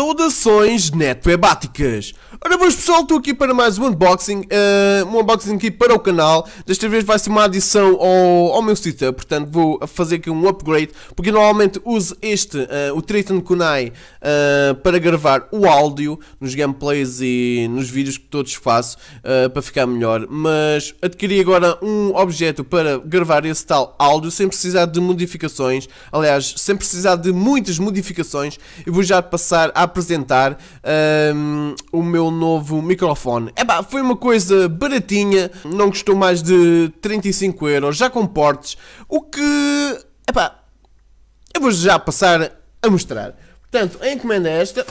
Saudações neto-hebáticas! Ora, boas pessoal, estou aqui para mais um unboxing, uh, um unboxing aqui para o canal, desta vez vai ser uma adição ao, ao meu setup, portanto vou fazer aqui um upgrade, porque normalmente uso este, uh, o Triton Kunai, uh, para gravar o áudio nos gameplays e nos vídeos que todos faço, para ficar melhor, mas adquiri agora um objeto para gravar esse tal áudio, sem precisar de modificações, aliás, sem precisar de muitas modificações, e vou já passar a apresentar ehm, o meu um novo microfone. Epá, foi uma coisa baratinha, não custou mais de 35 euros, já com portes, o que... Epá, eu vou já passar a mostrar. Portanto, a encomenda é esta,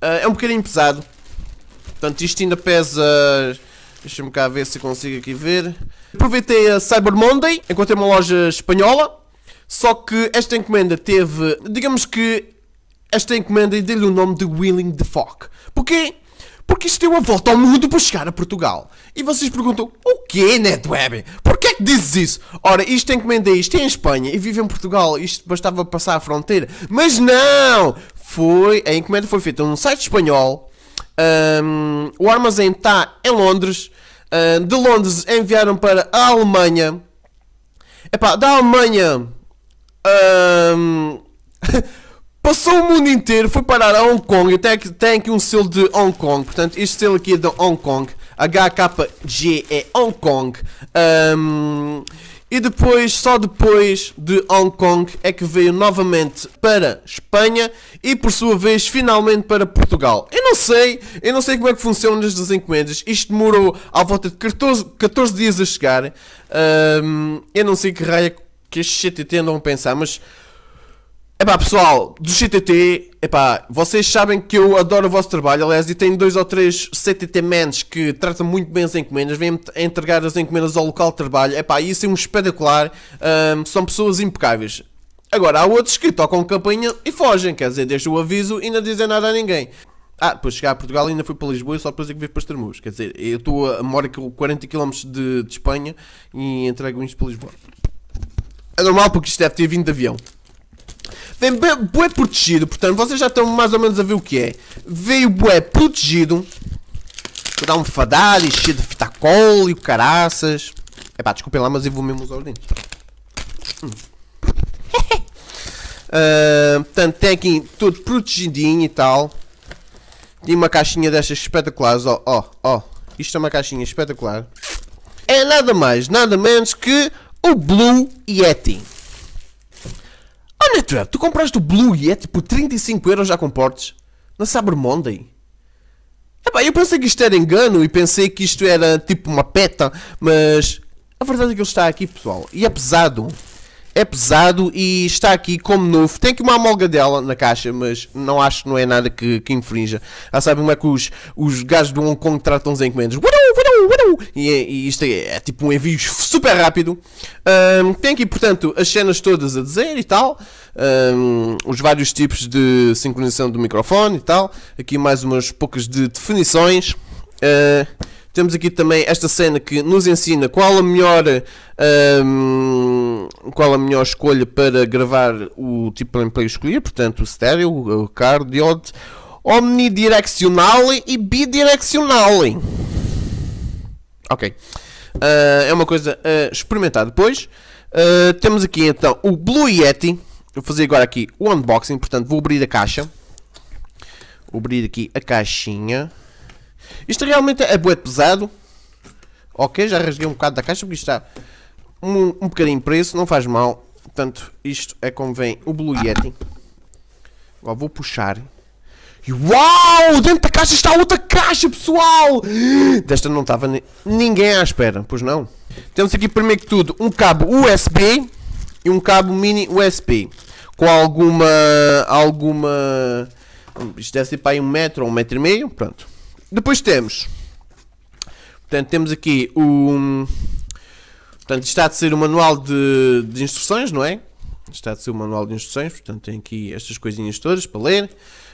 ah, é um bocadinho pesado, portanto isto ainda pesa... Deixa-me cá ver se consigo aqui ver. Aproveitei a Cyber Monday, encontrei uma loja espanhola, só que esta encomenda teve, digamos que esta encomenda e dei-lhe o nome de Willing the Fuck. Porquê? porque isto deu a volta ao mundo para chegar a Portugal. E vocês perguntam, o quê, NetWeb? Porquê é que dizes isso? Ora, isto é encomendei, isto é em Espanha e vive em Portugal, isto bastava passar a fronteira. Mas não! Foi, a encomenda foi feita num site espanhol, um, o armazém está em Londres, um, de Londres enviaram para a Alemanha, Epá, da Alemanha... Um, Passou o mundo inteiro, foi parar a Hong Kong, até que tem aqui um selo de Hong Kong, portanto, este selo aqui é de Hong Kong, HKG é Hong Kong. Um, e depois, só depois de Hong Kong, é que veio novamente para Espanha e por sua vez finalmente para Portugal. Eu não sei, eu não sei como é que funcionam estas encomendas. Isto demorou à volta de 14, 14 dias a chegar. Um, eu não sei que raio é que este CTT andam a pensar, mas Epá, pessoal, do CTT, epá, vocês sabem que eu adoro o vosso trabalho, aliás, e tenho dois ou três CTT mans que tratam muito bem as encomendas, vêm entregar as encomendas ao local de trabalho, epá, isso é um espetacular, um, são pessoas impecáveis. Agora, há outros que tocam campainha e fogem, quer dizer, deixam o aviso e não dizem nada a ninguém. Ah, depois chegar a Portugal ainda fui para Lisboa e só depois é que vim para Estremoz, quer dizer, eu estou a, moro 40 km de, de Espanha e entrego isto para Lisboa. É normal porque isto deve ter vindo de avião. Vem bué protegido, portanto, vocês já estão mais ou menos a ver o que é. Veio bué protegido. dar um fadado e cheio de fita cola e caraças. Epá, desculpem lá, mas eu vou mesmo usar os Hum. uh, portanto, tem aqui tudo protegidinho e tal. Tem uma caixinha destas espetaculares, ó, ó, ó. Isto é uma caixinha espetacular. É nada mais, nada menos que o Blue Yeti. Petra, é. tu compraste o Blue Yeti por 35 euros já com portes? Na Cyber Monday? Epá, eu pensei que isto era engano e pensei que isto era tipo uma peta, mas a verdade é que ele está aqui, pessoal. E é pesado. É pesado e está aqui como novo. Tem aqui uma amolga dela na caixa, mas não acho que não é nada que, que infrinja. Já ah, sabem como é que os, os gajos do Hong Kong tratam os encomendas. What e, é, e isto é, é, tipo um envio super rápido. Um, tem aqui, portanto, as cenas todas a dizer e tal. Um, os vários tipos de sincronização do microfone e tal. Aqui mais umas poucas de definições. Uh, temos aqui também esta cena que nos ensina qual a melhor, um, qual a melhor escolha para gravar o tipo de gameplay escolher, portanto o estéreo, o card, diode, omnidireccional e bidireccional. Ok. Uh, é uma coisa a experimentar depois. Uh, temos aqui então o Blue Yeti. Vou fazer agora aqui o unboxing. Portanto, vou abrir a caixa. Vou abrir aqui a caixinha. Isto realmente é bué pesado. Ok, já rasguei um bocado da caixa porque isto está um, um bocadinho preço. não faz mal. Portanto, isto é como vem o Blue Yeti. Agora vou puxar. E uau! Dentro da caixa está outra caixa, pessoal! Desta não estava ni ninguém à espera, pois não? Temos aqui, primeiro que tudo, um cabo USB e um cabo mini USB. Com alguma... alguma... Isto deve ser para aí um metro ou um metro e meio, pronto. Depois temos... Portanto, temos aqui o... Um, portanto, isto está de ser o um manual de, de instruções, não é? está ser seu manual de instruções, portanto tem aqui estas coisinhas todas para ler.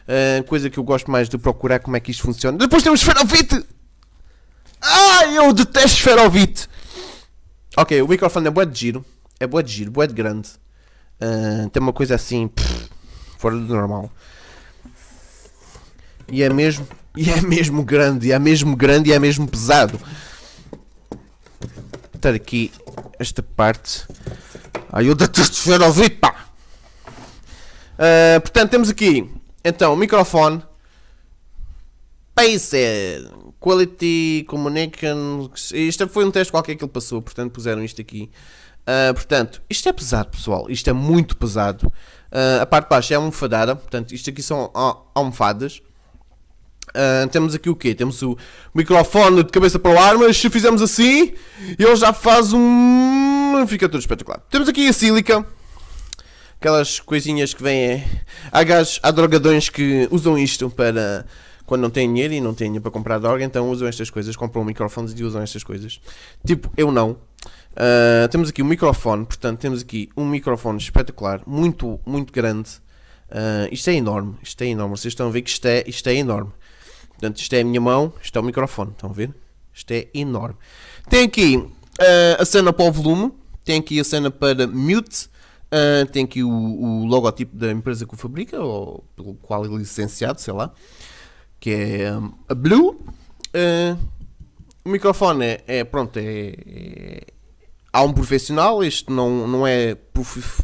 Uh, coisa que eu gosto mais de procurar como é que isto funciona. Depois temos Ferovite! Ah, eu detesto Ferovite! Ok, o microfone é boa de giro. É boa de giro, boa de grande. Uh, tem uma coisa assim. Pff, fora do normal. E é mesmo. E é mesmo grande, e é mesmo grande e é mesmo pesado. Vou botar aqui esta parte. Ajuda-te a descer ouvir, pá! Uh, portanto, temos aqui, então, microfone. Pacer. Quality Communication. Isto é foi um teste qualquer que ele passou, portanto, puseram isto aqui. Uh, portanto, isto é pesado, pessoal. Isto é muito pesado. Uh, a parte de baixo é almofadada, portanto, isto aqui são almofadas. Uh, temos aqui o quê? Temos o microfone de cabeça para o ar, mas se fizermos assim, ele já faz um. Fica tudo espetacular. Temos aqui a sílica. Aquelas coisinhas que vêm. Eh, há há drogadões que usam isto para. Quando não têm dinheiro e não têm dinheiro para comprar droga, então usam estas coisas, compram microfones e usam estas coisas. Tipo, eu não. Uh, temos aqui o um microfone, portanto, temos aqui um microfone espetacular, muito, muito grande. Uh, isto é enorme, isto é enorme. Vocês estão a ver que isto é, isto é enorme. Portanto, isto é a minha mão, isto é o microfone, estão a ver? Isto é enorme. Tem aqui uh, a cena para o volume, tem aqui a cena para mute, uh, tem aqui o, o logotipo da empresa que o fabrica, ou pelo qual ele é licenciado, sei lá, que é um, eh, a Blue. Uh, o microfone é, é pronto, é, é, há um profissional, este não, não é prof,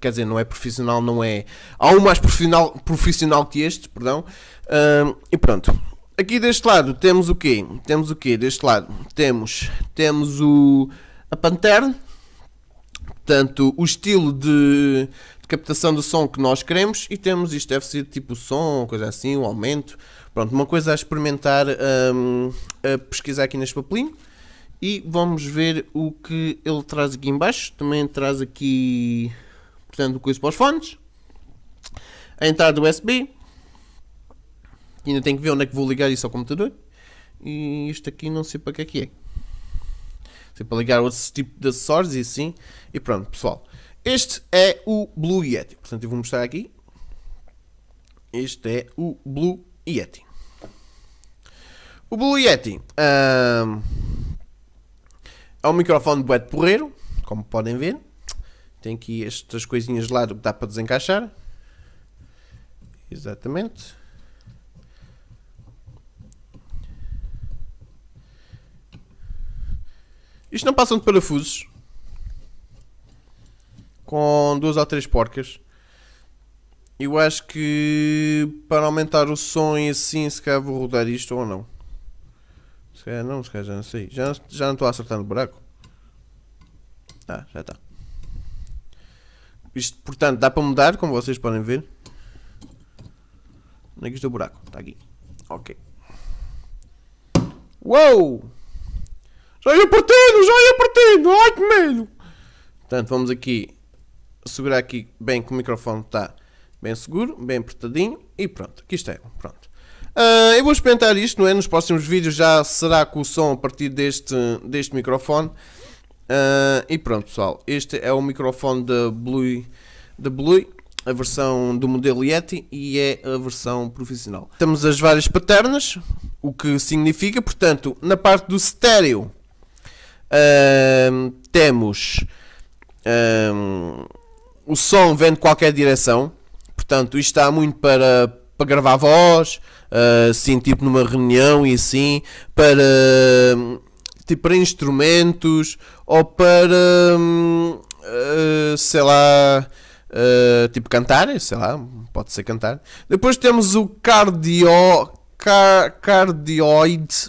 quer dizer, não é profissional, não é há um mais profissional, profissional que este, perdão, uh, e pronto. Aqui deste lado temos o quê? Temos o quê? Deste lado temos, temos o, a Pantera, portanto, o estilo de, de, captação do som que nós queremos e temos isto deve ser tipo som, coisa assim, um aumento. Pronto, uma coisa a experimentar, um, a pesquisar aqui neste papelinho e vamos ver o que ele traz aqui embaixo. Também traz aqui, portanto, coisa para os fones, a entrada USB, ainda tenho que ver onde é que vou ligar isso ao computador. E isto aqui não sei para que é que é. Sei para ligar outros tipo de acessórios e assim. E pronto, pessoal. Este é o Blue Yeti. Portanto, eu vou mostrar aqui. Este é o Blue Yeti. O Blue Yeti é um microfone de bué porreiro, como podem ver. Tem aqui estas coisinhas de lado que dá para desencaixar. Exatamente. Isto não passam de parafusos. Com duas ou três porcas. Eu acho que para aumentar o som e assim, se calhar vou rodar isto ou não. Se calhar não, se calhar já não sei. Já, já não estou acertando o buraco. Ah, já está. Isto, portanto, dá para mudar, como vocês podem ver. Onde é que está é o buraco? Está aqui. Ok. Uou! Já ia partindo, já ia partindo. Ai que medo. Portanto, vamos aqui segurar aqui bem que o microfone está bem seguro, bem apertadinho e pronto, aqui está. Pronto. Uh, eu vou experimentar isto, não é? Nos próximos vídeos já será com o som a partir deste, deste microfone. Uh, e pronto, pessoal. Este é o microfone da Blue, da Blue, a versão do modelo Yeti e é a versão profissional. Temos as várias paternas, o que significa, portanto, na parte do estéreo temos um, o som vem de qualquer direção, portanto, isto está muito para, para gravar voz, uh, sim, tipo numa reunião e assim, para tipo para instrumentos ou para um, uh, ah, sei lá. Uh, tipo cantar, sei lá, pode ser cantar. Depois temos o cardio, car, cardioide,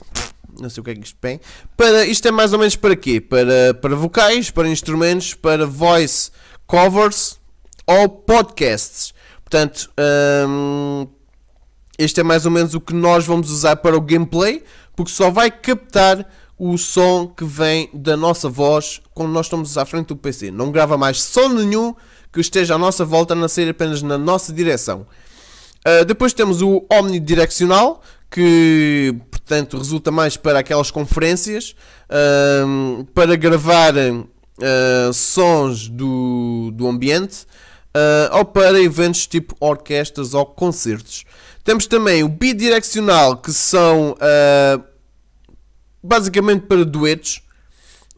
não sei o que é que isto tem. Para, isto é mais ou menos para quê? Para, para vocais, para instrumentos, para voice covers ou podcasts. Portanto, hum, este é mais ou menos o que nós vamos usar para o gameplay, porque só vai captar o som que vem da nossa voz quando nós estamos à frente do PC. Não grava mais som nenhum que esteja à nossa volta a nascer apenas na nossa direção. Uh, depois temos o omnidirecional, que Portanto, resulta mais para aquelas conferências, para gravarem uh, ah, sons do, do ambiente uh, ou para eventos tipo orquestras ou concertos. Temos também o bidirecional, que são uh, basicamente para duetos.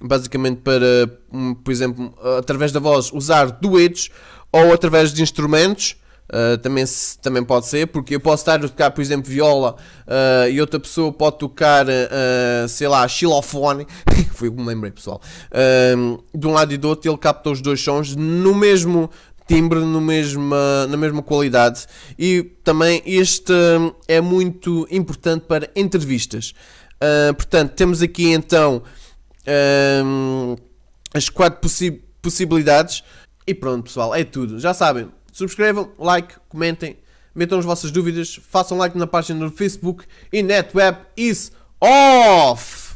Basicamente para, hum, por exemplo, através da voz usar duetos ou através de instrumentos Uh, também, se, também pode ser, porque eu posso estar a tocar, por exemplo, viola uh, e outra pessoa pode tocar, uh, sei lá, xilofone, foi o que me lembrei, pessoal, de um lado e do outro, ele capta os dois sons no mesmo timbre, no mesma, na mesma qualidade. E também este é muito importante para entrevistas. portanto, temos aqui então as quatro possi possibilidades. E pronto, pessoal, é tudo. Já sabem, Subscrevam, like, comentem, metam as vossas dúvidas, façam like na página do Facebook e NetWeb is off!